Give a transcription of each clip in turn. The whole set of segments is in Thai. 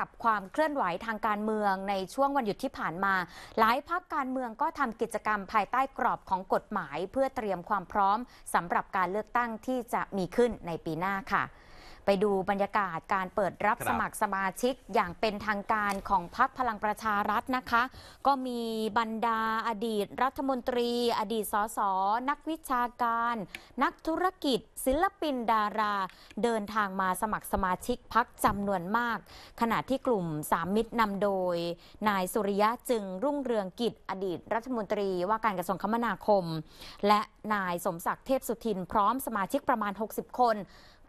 กับความเคลื่อนไหวทางการเมืองในช่วงวันหยุดที่ผ่านมา หลายพักการเมืองก็ทำกิจกรรมภายใต้กรอบของกฎหมายเพื่อเตรียมความพร้อมสำหรับการเลือกตั้งที่จะมีขึ้นในปีหน้าค่ะไปดูบรรยากาศการเปิดรับสมัครสมาชิกอย่างเป็นทางการของพักพลังประชารัฐนะคะ ก็มีบรรดาอดีตรัฐมนตรี อดีตสสนักวิชาการ นักธุรกิจ ศิลปินดารา เดินทางมาสมัครสมาชิกพักจำนวนมาก ขณะที่กลุ่มสามมิตรนำโดย นายสุริยะจึงรุ่งเรืองกิจอดีต รัฐมนตรีว่าการกระทรวงคมนาคม และนายสมศักดิ์เทพสุทินพร้อมสมาชิกประมาณ 60 คน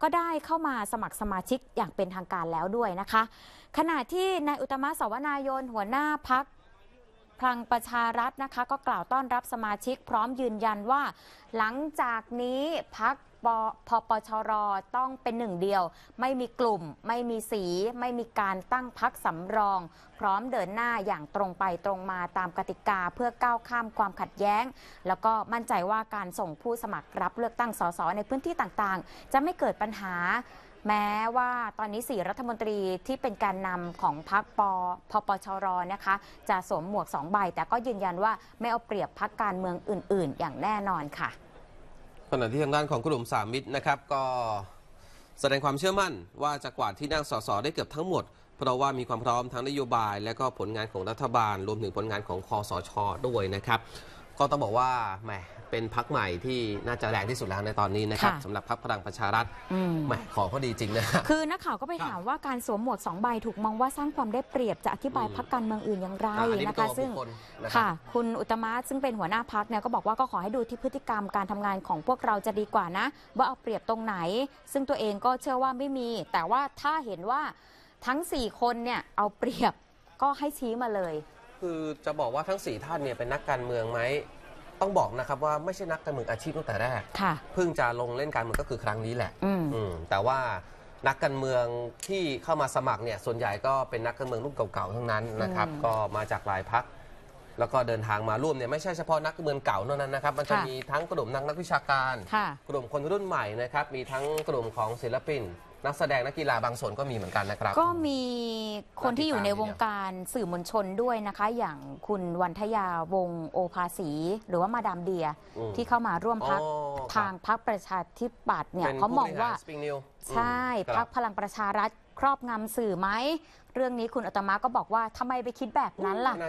ก็ได้เข้ามาสมัครสมาชิกอย่างเป็นทางการแล้วด้วยนะคะ ขณะที่นายอุตมะสวนายนหัวหน้าพักพลังประชารัฐนะคะก็กล่าวต้อนรับสมาชิกพร้อมยืนยันว่าหลังจากนี้พักปพปชร ต้องเป็นหนึ่งเดียว ไม่มีกลุ่มไม่มีสีไม่มีการตั้งพักสำรอง พร้อมเดินหน้าอย่างตรงไปตรงมาตามกติกาเพื่อก้าวข้ามความขัดแย้ง แล้วก็มั่นใจว่าการส่งผู้สมัครรับเลือกตั้งสสในพื้นที่ต่างๆ จะไม่เกิดปัญหา แม้ว่าตอนนี้สี่รัฐมนตรีที่เป็นการนำของพรรคปพปชรนะคะ จะสวมหมวกสองใบแต่ก็ยืนยันว่าไม่เอาเปรียบพรรคการเมืองอื่นๆ อย่างแน่นอนค่ะขณะที่ทางด้านของกลุ่มสามมิตรนะครับ ก็แสดงความเชื่อมั่นว่าจะกวาดที่นั่งสสได้เกือบทั้งหมด เพราะว่ามีความพร้อมทั้งนโยบายและก็ผลงานของรัฐบาล รวมถึงผลงานของคอสช ด้วยนะครับก็ต้องบอกว่าแหมเป็นพักใหม่ที่น่าจะแรงที่สุดแล้วในตอนนี้นะครับสำหรับพักพลังประชารัฐมแหมขอพอดีจริงนะคือนักข่าวก็ไปถามว่าการสวมหมวกสองใบถูกมองว่าสร้างความได้เปรียบจะอธิบายพักการเมืองอื่นอย่างไรนะคะซึ่งค่ะ คุณอุตมะซึ่งเป็นหัวหน้าพักเนี่ยก็บอกว่าก็ขอให้ดูที่พฤติกรรมการทำงานของพวกเราจะดีกว่านะว่าเอาเปรียบตรงไหน ซึ่งตัวเองก็เชื่อว่าไม่มี แต่ว่าถ้าเห็นว่าทั้ง 4 คนเนี่ยเอาเปรียบก็ให้ชี้มาเลยคือจะบอกว่าทั้งสี่ท่านเนี่ยเป็นนักการเมืองไหม ต้องบอกนะครับว่าไม่ใช่นักการเมืองอาชีพตั้งแต่แรกเพิ่งจะลงเล่นการเมืองก็คือครั้งนี้แหละ อืมแต่ว่านักการเมืองที่เข้ามาสมัครเนี่ย ส่วนใหญ่ก็เป็นนักการเมืองรุ่นเก่าๆทั้งนั้นนะครับ ก็มาจากหลายพัก แล้วก็เดินทางมาร่วมเนี่ยไม่ใช่เฉพาะนักการเมืองเก่าเท่านั้นนะครับ มันจะมีทั้งกลุ่มนักนักวิชาการ กลุ่มคนรุ่นใหม่นะครับ มีทั้งกลุ่มของศิลปินนักแสดงนักกีฬาบางส่วนก็มีเหมือนกันนะครับ ก็มีคนที่อยู่ในวงการสื่อมวลชนด้วยนะคะ อย่างคุณวันทยาวงโอภาสีหรือว่ามาดามเดียที่เข้ามาร่วมพักทางพักประชาธิปัตย์เนี่ยเขามองว่าใช่พักพลังประชารัฐครอบงำสื่อไหมเรื่องนี้คุณอัตมาก็บอกว่าทำไมไปคิดแบบนั้นล่ะเ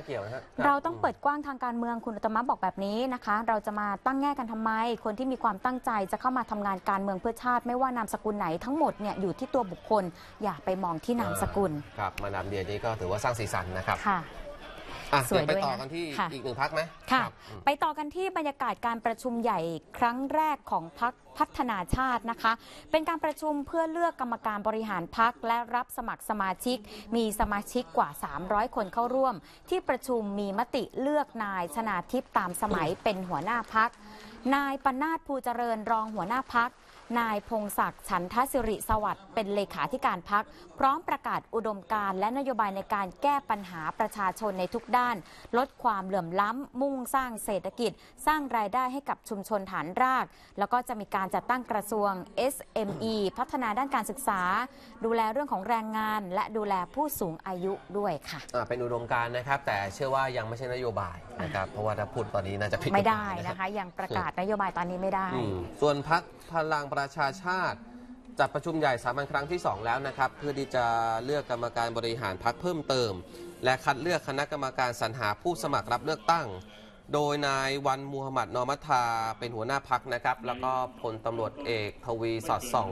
เราต้องเปิดกว้างทางการเมืองคุณอัตมาบอกแบบนี้นะคะ เราจะมาตั้งแง่กันทำไมคนที่มีความตั้งใจจะเข้ามาทำงานการเมืองเพื่อชาติไม่ว่านามสกุลไหนทั้งหมดเนี่ยอยู่ที่ตัวบุคคลอย่าไปมองที่นามสกุล ครับมาดามเดียนี้ก็ถือว่าสร้างสีสันนะครับค่ะ่ะสวยด้วยไปต่อกันที่อีกหนึ่งพักไหมค่ะ ไปต่อกันที่บรรยากาศการประชุมใหญ่ครั้งแรกของพักพัฒนาชาตินะคะ เป็นการประชุมเพื่อเลือกกรรมการบริหารพักและรับสมัครสมาชิก มีสมาชิกกว่า 300 คนเข้าร่วม ที่ประชุมมีมติเลือกนายชนาทิพย์ตามสมัยเป็นหัวหน้าพักนายปนาทภูเจริญรองหัวหน้าพัก นายพงศักดิ์ฉันทศิริสวัสดิ์เป็นเลขาธิการพัก พร้อมประกาศอุดมการและนโยบายในการแก้ปัญหาประชาชนในทุกด้าน ลดความเหลื่อมล้ำ มุ่งสร้างเศรษฐกิจ สร้างรายได้ให้กับชุมชนฐานราก แล้วก็จะมีการจัดตั้งกระทรวง SME พัฒนาด้านการศึกษา ดูแลเรื่องของแรงงาน และดูแลผู้สูงอายุด้วยค่ะเป็นอุดมการนะครับแต่เชื่อว่ายังไม่ใช่นโยบายนะครับเพราะว่าถ้าพูดตอนนี้น่าจะผิดไม่ได้นะคะยังประกาศนโยบายตอนนี้ไม่ได้ ส่วนพักพลังประชาชาติ จัดประชุมใหญ่สามัญครั้งที่ 2 แล้วนะครับ เพื่อที่จะเลือกกรรมการบริหารพักเพิ่มเติม และคัดเลือกคณะกรรมการสรรหาผู้สมัครรับเลือกตั้ง โดยนายวันมูฮัมหมัดนอมัทาเป็นหัวหน้าพักนะครับแล้วก็พลตำรวจเอกทวีสอดส่อง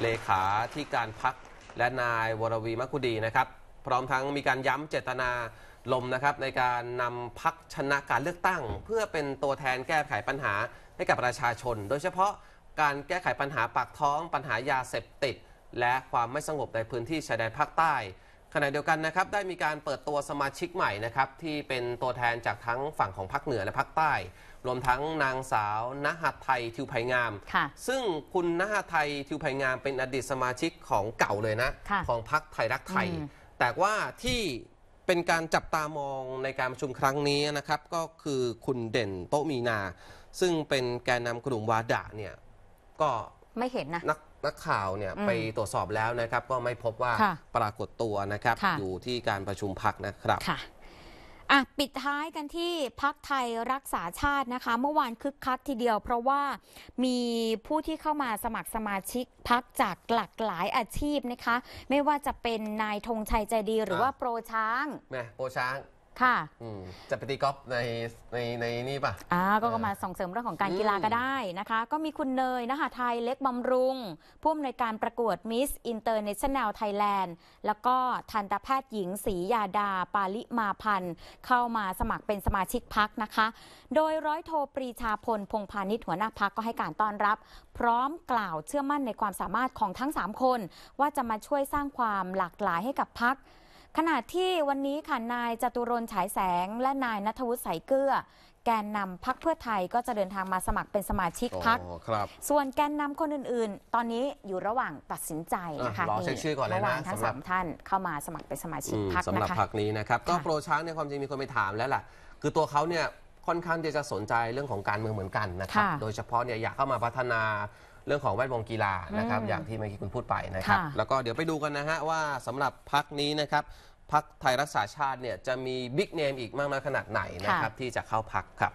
เลขาที่การพักและนายวรวีมะคุดีนะครับ พร้อมทั้งมีการย้ำเจตนาลมนะครับในการนำพักชนะการเลือกตั้ง เพื่อเป็นตัวแทนแก้ไขปัญหาให้กับประชาชน โดยเฉพาะการแก้ไขปัญหาปากท้องปัญหายาเสพติด และความไม่สงบในพื้นที่ชายแดนภาคใต้ ขณะเดียวกันนะครับได้มีการเปิดตัวสมาชิกใหม่นะครับที่เป็นตัวแทนจากทั้งฝั่งของภาคเหนือและภาคใต้ รวมทั้งนางสาวนหัทไทยทิวไพงามซึ่งคุณนหัทไทยทิวไพงามเป็นอดีตสมาชิกของเก่าเลยนะของพักไทยรักไทย แต่ว่าที่เป็นการจับตามองในการประชุมครั้งนี้นะครับ ก็คือคุณเด่นโตมีนา ซึ่งเป็นแกนนำกลุ่มวาดะเนี่ยก็ไม่เห็นนะ นักนักข่าวเนี่ยไปตรวจสอบแล้วนะครับ ก็ไม่พบว่าปรากฏตัวนะครับ อยู่ที่การประชุมพักนะครับอ่ะ ปิดท้ายกันที่พักไทยรักษาชาตินะคะ เมื่อวานคึกคักทีเดียว เพราะว่ามีผู้ที่เข้ามาสมัครสมาชิกพักจากหลากหลายอาชีพนะคะ ไม่ว่าจะเป็นนายธงชัยใจดีหรือว่าโปรช้างแมโปรช้างค่ะจะไปตีกอล์ฟในในในนี่ป่ะ อ่าก็มาส่งเสริมเรื่องของการกีฬาก็ได้นะคะ ก็มีคุณเนยนะคะไทยเล็กบำรุงผู้อำนวยการประกวดมิสอินเตอร์เนชั่นแนลไทยแลนด์แล้วก็ทันตแพทย์หญิงศรียาดา ปาลิมาพันธ์เข้ามาสมัครเป็นสมาชิกพักนะคะ โดยร้อยโทปรีชาพล พงพาณิชย์หัวหน้าพักก็ให้การต้อนรับ พร้อมกล่าวเชื่อมั่นในความสามารถของทั้ง 3 คน ว่าจะมาช่วยสร้างความหลากหลายให้กับพักขณะที่วันนี้ค่ะนายจตุรนฉายแสง และนายนัทวุฒิสายเกลือแกนนำพักเพื่อไทยก็จะเดินทางมาสมัครเป็นสมาชิกพัก ส่วนแกนนำคนอื่นๆ ตอนนี้อยู่ระหว่างตัดสินใจนะคะรอเช็คชื่อก่อนเลยนะหทั้งสามท่านเข้ามาสมัครเป็นสมาชิกพักนะคะสำหรับพักนี้นะครับ ก็โปรช้างในความจริงมีคนไปถามแล้วล่ะ คือตัวเขาเนี่ยค่อนข้างจะสนใจเรื่องของการเมืองเหมือนกันนะครับ โดยเฉพาะเนี่ยอยากเข้ามาพัฒนารื่องของแวดวงกีฬานะครับ อย่างที่เมื่อกี้คุณพูดไปนะครับ แล้วก็เดี๋ยวไปดูกันนะฮะว่าสำหรับพักนี้นะครับพักไทยรักษาชาติเนี่ย จะมีบิ๊กเนมอีกมากน้อยขนาดไหนนะครับ ที่จะเข้าพักครับ